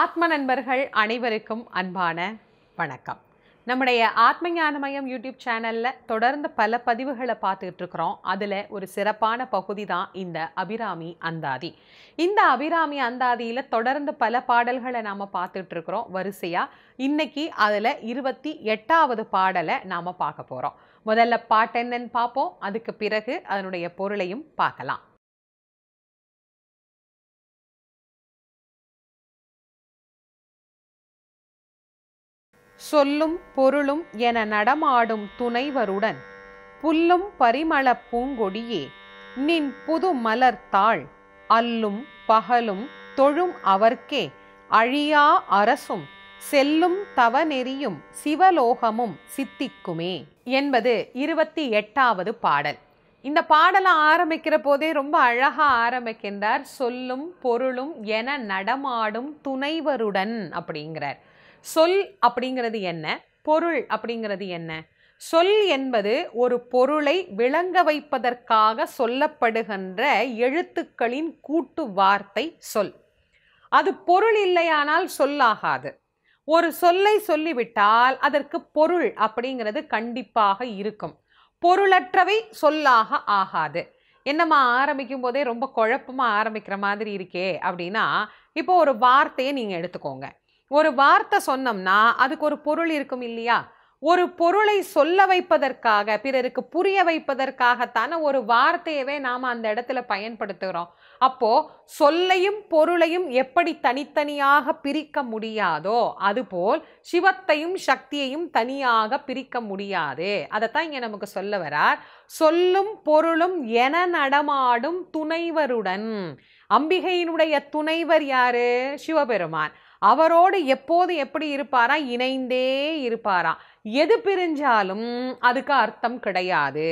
ஆத்ம நண்பர்கள் அனைவருக்கும் அன்பான வணக்கம் நம்முடைய ஆத்ம ஞானமயம் யூடியூப் சேனலில் தொடர்ந்து பல பதிவுகளை பார்த்துக்கிட்டு இருக்கிறோம் அதில் ஒரு சிறப்பான பகுதி தான் இந்த அபிராமி அந்தாதி இந்த அபிராமி அந்தாதியில் தொடர்ந்து பல பாடல்களை நாம் பார்த்துட்டு இருக்கிறோம் வரிசையாக இன்றைக்கி அதில் இருபத்தி எட்டாவது பாடலை நாம் பார்க்க போகிறோம் முதல்ல பாட்டென்னன்னு பார்ப்போம் அதுக்கு பிறகு அதனுடைய பொருளையும் பார்க்கலாம் சொல்லும் பொருளும் என நடமாடும் துணைவருடன் புல்லும் பரிமள பூங்கொடியே நின் புது மலர்த்தாள் அல்லும் பகலும் தொழும் அவர்க்கே அழியா அரசும் செல்லும் தவநெறியும் சிவலோகமும் சித்திக்குமே என்பது இருபத்தி எட்டாவது பாடல் இந்த பாடலை ஆரம்பிக்கிற போதே ரொம்ப அழகாக ஆரம்பிக்கின்றார் சொல்லும் பொருளும் என நடமாடும் துணைவருடன் அப்படிங்கிறார் சொல் அப்படிங்கிறது என்ன பொருள் அப்படிங்கிறது என்ன சொல் என்பது ஒரு பொருளை விளங்க வைப்பதற்காக சொல்லப்படுகின்ற எழுத்துக்களின் கூட்டு வார்த்தை சொல் அது பொருள் இல்லையானால் சொல்லாகாது ஒரு சொல்லை சொல்லிவிட்டால் அதற்கு பொருள் அப்படிங்கிறது கண்டிப்பாக இருக்கும் பொருளற்றவை சொல்லாக ஆகாது என்னம்மா ஆரம்பிக்கும் போதே ரொம்ப குழப்பமாக ஆரம்பிக்கிற மாதிரி இருக்கே அப்படின்னா இப்போ ஒரு வார்த்தையை நீங்கள் எடுத்துக்கோங்க ஒரு வார்த்தை சொன்னோம்னா அதுக்கு ஒரு பொருள் இருக்கும் இல்லையா ஒரு பொருளை சொல்ல வைப்பதற்காக பிறருக்கு புரிய வைப்பதற்காகத்தான ஒரு வார்த்தையவே நாம் அந்த இடத்துல பயன்படுத்துகிறோம் அப்போ சொல்லையும் பொருளையும் எப்படி தனித்தனியாக பிரிக்க முடியாதோ அதுபோல் சிவத்தையும் சக்தியையும் தனியாக பிரிக்க முடியாது அதைத்தான் இங்கே நமக்கு சொல்ல வரார் சொல்லும் பொருளும் என நடமாடும் துணைவருடன் அம்பிகையினுடைய துணைவர் யாரு சிவபெருமான் அவரோடு எப்போது எப்படி இருப்பாரா இணைந்தே இருப்பாரா எது பிரிஞ்சாலும் அதுக்கு அர்த்தம் கிடையாது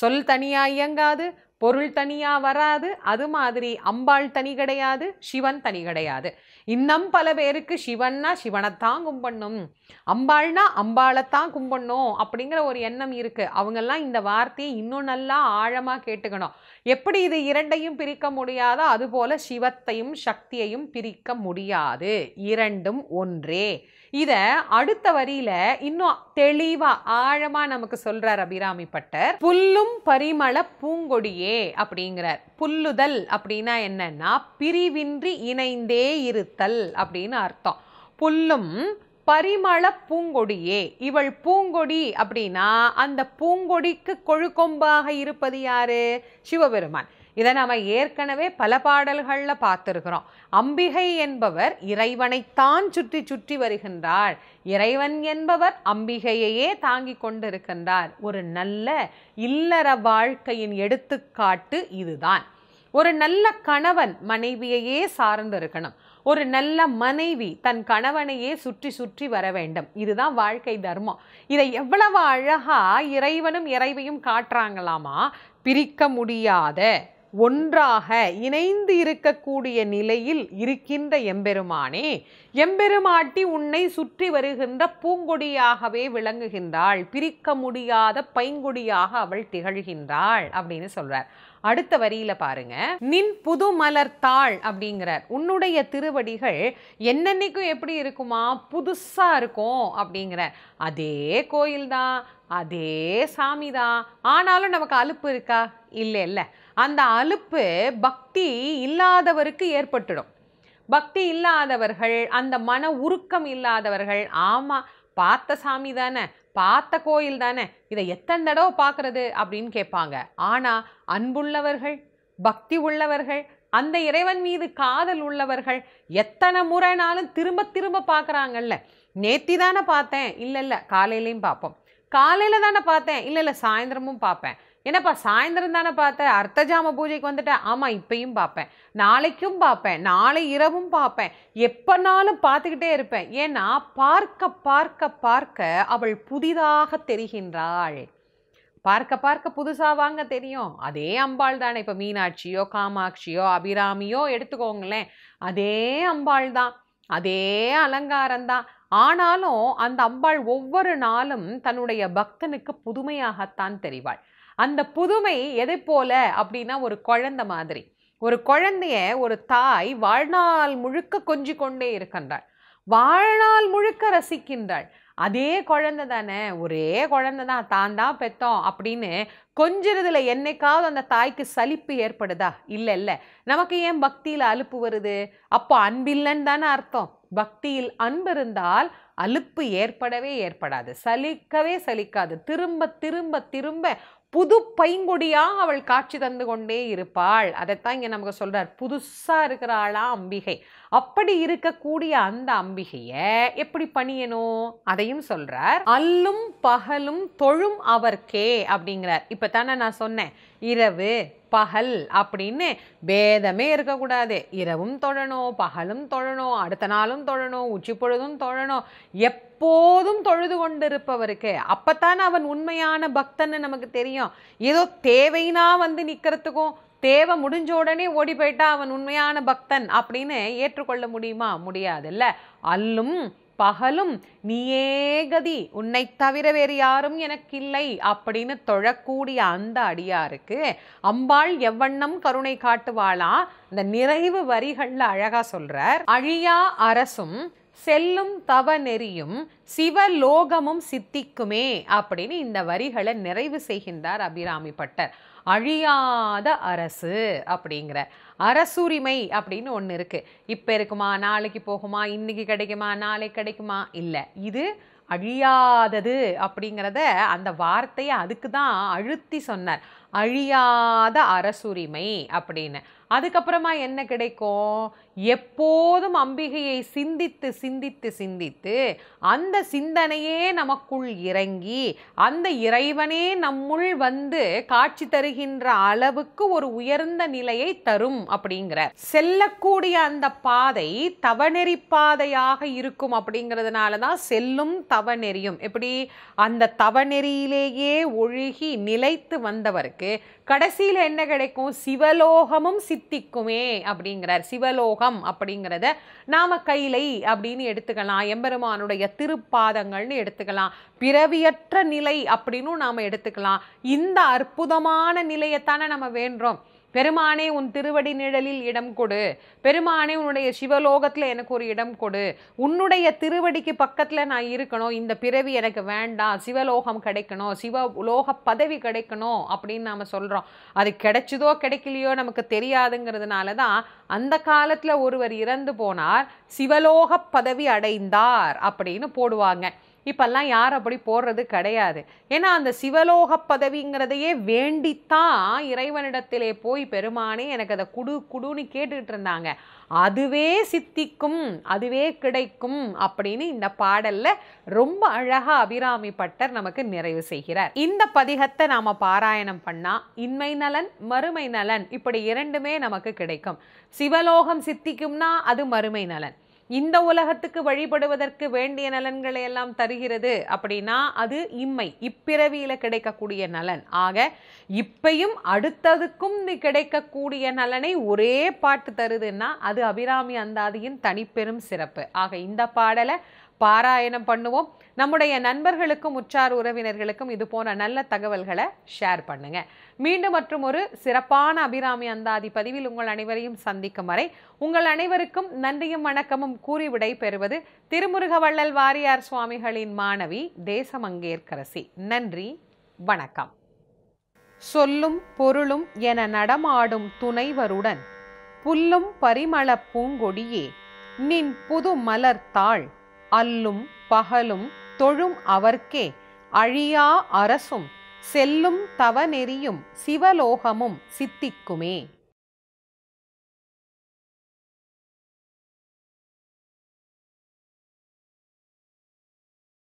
சொல் தனியாக இயங்காது பொருள் தனியாக வராது அது மாதிரி அம்பாள் தனி கிடையாது சிவன் தனி கிடையாது இன்னும் பல பேருக்கு சிவன்னா சிவனைத்தான் கும்பிடணும் அம்பாள்னா அம்பாளைத்தான் கும்பிடணும் அப்படிங்கிற ஒரு எண்ணம் இருக்குது அவங்கெல்லாம் இந்த வார்த்தையை இன்னும் நல்லா ஆழமாக கேட்டுக்கணும் எப்படி இது இரண்டையும் பிரிக்க முடியாதோ அதுபோல் சிவத்தையும் சக்தியையும் பிரிக்க முடியாது இரண்டும் ஒன்றே இதை அடுத்த வரியில் இன்னும் தெளிவாக ஆழமாக நமக்கு சொல்றார் அபிராமி பட்டர் புல்லும் பரிமள பூங்கொடியே இல்லையே அப்படிங்கிறார் புல்லுதல் அப்படின்னா என்னன்னா பிரிவின்றி இணைந்தே இருத்தல் அப்படின்னு அர்த்தம் புல்லும் பரிமள பூங்கொடியே இவள் பூங்கொடி அப்படின்னா அந்த பூங்கொடிக்கு கொழுக்கொம்பாக இருப்பது யாரு சிவபெருமான் இதை நாம் ஏற்கனவே பல பாடல்களில் பார்த்துருக்குறோம் அம்பிகை என்பவர் இறைவனைத்தான் சுற்றி சுற்றி வருகின்றாள் இறைவன் என்பவர் அம்பிகையையே தாங்கி கொண்டிருக்கின்றார் ஒரு நல்ல இல்லற வாழ்க்கையின் எடுத்துக்காட்டு இதுதான் ஒரு நல்ல கணவன் மனைவியையே சார்ந்திருக்கணும் ஒரு நல்ல மனைவி தன் கணவனையே சுற்றி சுற்றி வர வேண்டும் இதுதான் வாழ்க்கை தர்மம் இதை எவ்வளவு அழகா இறைவனும் இறைவையும் காட்டுறாங்களாமா பிரிக்க முடியாத ஒன்றாக இணைந்து இருக்கக்கூடிய நிலையில் இருக்கின்ற எம்பெருமானே எம்பெருமாட்டி உன்னை சுற்றி வருகின்ற பூங்கொடியாகவே விளங்குகின்றாள் பிரிக்க முடியாத பைங்கொடியாக அவள் திகழ்கின்றாள் அப்படின்னு சொல்றார் அடுத்த வரியில பாருங்க நின் புது மலர்த்தாள் அப்படிங்கிறார் உன்னுடைய திருவடிகள் என்னென்னைக்கும் எப்படி இருக்குமா புதுசா இருக்கும் அப்படிங்கிறார் அதே கோயில் தான் அதே சாமி தான் ஆனாலும் நமக்கு அலுப்பு இருக்கா இல்லை இல்லை அந்த அலுப்பு பக்தி இல்லாதவருக்கு ஏற்பட்டுடும் பக்தி இல்லாதவர்கள் அந்த மன உருக்கம் இல்லாதவர்கள் ஆமாம் பார்த்த சாமி தானே பார்த்த கோயில் தானே இதை எத்தனை தடவை பார்க்குறது அப்படின்னு கேட்பாங்க ஆனால் அன்புள்ளவர்கள் பக்தி உள்ளவர்கள் அந்த இறைவன் மீது காதல் உள்ளவர்கள் எத்தனை முறைனாலும் திரும்ப திரும்ப பார்க்குறாங்கல்ல நேத்தி தானே பார்த்தேன் இல்லை இல்லை காலையிலையும் பார்ப்போம் காலையில் தானே பார்த்தேன் இல்லை இல்லை சாயந்தரமும் பார்ப்பேன் என்னப்பா சாயந்தரம் தானே பார்த்தேன் அர்த்தஜாம பூஜைக்கு வந்துட்டேன் ஆமாம் இப்பையும் பார்ப்பேன் நாளைக்கும் பார்ப்பேன் நாளை இரவும் பார்ப்பேன் எப்போனாலும் பார்த்துக்கிட்டே இருப்பேன் ஏன்னா பார்க்க பார்க்க பார்க்க அவள் புதிதாக தெரிகின்றாள் பார்க்க பார்க்க புதுசாக வாங்க தெரியும் அதே அம்பாள் தானே இப்போ மீனாட்சியோ காமாட்சியோ அபிராமியோ எடுத்துக்கோங்களேன் அதே அம்பாள் தான் அதே அலங்காரம்தான் ஆனாலும் அந்த அம்பாள் ஒவ்வொரு நாளும் தன்னுடைய பக்தனுக்கு புதுமையாகத்தான் தெரிவாள் அந்த புதுமை எதை போல அப்படின்னா ஒரு குழந்த மாதிரி ஒரு குழந்தைய ஒரு தாய் வாழ்நாள் முழுக்க கொஞ்சி கொண்டே இருக்கின்றாள் வாழ்நாள் முழுக்க ரசிக்கின்றாள் அதே குழந்தை தானே ஒரே குழந்தை தான் தான் தான் பெத்தோம் அப்படின்னு கொஞ்சிறதுல என்னைக்காவது அந்த தாய்க்கு சலிப்பு ஏற்படுதா இல்லை இல்லை நமக்கு ஏன் பக்தியில் அலுப்பு வருது அப்போ அன்பில்லைன்னு தானே அர்த்தம் பக்தியில் அன்பு இருந்தால் அலுப்பு ஏற்படவே ஏற்படாது சலிக்கவே சலிக்காது திரும்ப திரும்ப திரும்ப புது பைங்குடியாக அவள் காட்சி தந்து கொண்டே இருப்பாள் அதைத்தான் இங்கே நமக்கு சொல்கிறார் புதுசாக இருக்கிறாளா அம்பிகை அப்படி இருக்கக்கூடிய அந்த அம்பிகையை எப்படி பணியணும் அதையும் சொல்கிறார் அல்லும் பகலும் தொழும் அவர்க்கே அப்படிங்கிறார் இப்போ தானே நான் சொன்னேன் இரவு பகல் அப்படின்னு பேதமே இருக்கக்கூடாது இரவும் தொழணும் பகலும் தொழணும் அடுத்த நாளும் தொழணும் உச்சி பொழுதும் தொழணும் எப் எப்போதும் தொழுது கொண்டிருப்பவருக்கு அப்போத்தானே அவன் உண்மையான பக்தன்னு நமக்கு தெரியும் ஏதோ தேவைனா வந்து நிற்கிறதுக்கும் தேவை முடிஞ்ச உடனே ஓடி போயிட்டா அவன் உண்மையான பக்தன் அப்படின்னு ஏற்றுக்கொள்ள முடியுமா முடியாதுல்ல அல்லும் பகலும் நீயே கதி உன்னை தவிர வேறு யாரும் எனக்கு இல்லை அப்படின்னு தொழக்கூடிய அந்த அடியாருக்கு அம்பாள் எவ்வண்ணம் கருணை காட்டுவாளா அந்த நிறைவு வரிகள்ல அழகா சொல்றார் அழியா அரசும் செல்லும் தவ நெறியும் சிவலோகமும் சித்திக்குமே அப்படின்னு இந்த வரிகளை நிறைவு செய்கின்றார் அபிராமி பட்டர் அழியாத அரசு அப்படிங்கிற அரசுரிமை அப்படின்னு ஒன்று இருக்குது இப்போ இருக்குமா நாளைக்கு போகுமா இன்றைக்கி கிடைக்குமா நாளைக்கு கிடைக்குமா இல்லை இது அழியாதது அப்படிங்கிறத அந்த வார்த்தையை அதுக்கு தான் அழுத்தி சொன்னார் அழியாத அரசுரிமை அப்படின்னு அதுக்கப்புறமா என்ன கிடைக்கும் எப்போதும் அம்பிகையை சிந்தித்து சிந்தித்து சிந்தித்து அந்த சிந்தனையே நமக்குள் இறங்கி அந்த இறைவனே நம்முள் வந்து காட்சி தருகின்ற அளவுக்கு ஒரு உயர்ந்த நிலையை தரும் அப்படிங்கிற செல்லக்கூடிய அந்த பாதை தவநெறி பாதையாக இருக்கும் அப்படிங்கிறதுனால தான் செல்லும் தவநெறியும் எப்படி அந்த தவநெறியிலேயே ஒழுகி நிலைத்து வந்தவருக்கு கடைசியில் என்ன கிடைக்கும் சிவலோகமும் சி சித்திக்குமே அப்படிங்கிறார் சிவலோகம் அப்படிங்கிறத நாம கைலை அப்படின்னு எடுத்துக்கலாம் எம்பெருமானுடைய திருப்பாதங்கள்னு எடுத்துக்கலாம் பிறவியற்ற நிலை அப்படின்னு நாம எடுத்துக்கலாம் இந்த அற்புதமான நிலையத்தானே நம்ம வேண்டோம் பெருமானே உன் திருவடி நிழலில் இடம் கொடு பெருமானே உன்னுடைய சிவலோகத்தில் எனக்கு ஒரு இடம் கொடு உன்னுடைய திருவடிக்கு பக்கத்தில் நான் இருக்கணும் இந்த பிறவி எனக்கு வேண்டாம் சிவலோகம் கிடைக்கணும் சிவ லோக பதவி கிடைக்கணும் அப்படின்னு நாம் சொல்கிறோம் அது கிடைச்சதோ கிடைக்கலையோ நமக்கு தெரியாதுங்கிறதுனால தான் அந்த காலத்தில் ஒருவர் இறந்து போனார் சிவலோக பதவி அடைந்தார் அப்படின்னு போடுவாங்க இப்பெல்லாம் யார் அப்படி போடுறது கிடையாது ஏன்னா அந்த சிவலோக பதவிங்கிறதையே வேண்டித்தான் இறைவனிடத்திலே போய் பெருமானே எனக்கு அதை குடு குடுன்னு கேட்டுக்கிட்டு இருந்தாங்க அதுவே சித்திக்கும் அதுவே கிடைக்கும் அப்படின்னு இந்த பாடல்ல ரொம்ப அழகா அபிராமி பட்டர் நமக்கு நிறைவு செய்கிறார் இந்த பதிகத்தை நாம பாராயணம் பண்ணா இன்மை நலன் மறுமை நலன் இப்படி இரண்டுமே நமக்கு கிடைக்கும் சிவலோகம் சித்திக்கும்னா அது மறுமை நலன் இந்த உலகத்துக்கு வழிபடுவதற்கு வேண்டிய நலன்களை எல்லாம் தருகிறது அப்படின்னா அது இம்மை இப்பிறவியில் கிடைக்கக்கூடிய நலன் ஆக இப்பையும் அடுத்ததுக்கும் கிடைக்கக்கூடிய நலனை ஒரே பாட்டு தருதுன்னா அது அபிராமி அந்தாதியின் தனிப்பெரும் சிறப்பு ஆக இந்த பாடலை பாராயணம் பண்ணுவோம் நம்முடைய நண்பர்களுக்கும் உற்றார் உறவினர்களுக்கும் இது போன நல்ல தகவல்களை ஷேர் பண்ணுங்க மீண்டும் மற்றும் ஒரு சிறப்பான அபிராமி அந்தாதி பதிவில் உங்கள் அனைவரையும் சந்திக்கும் வரை உங்கள் அனைவருக்கும் நன்றியும் வணக்கமும் கூறி விடை பெறுவது திருமுருகவள்ளல் வாரியார் சுவாமிகளின் மாணவி தேசமங்கேற்கரசி நன்றி வணக்கம் சொல்லும் பொருளும் என நடமாடும் துணைவருடன் புல்லும் பரிமள பூங்கொடியே நின் புது தாள் அல்லும் பகலும் தொழும் அவர்க்கே அழியா அரசும் செல்லும் தவநெறியும் சிவலோகமும் சித்திக்குமே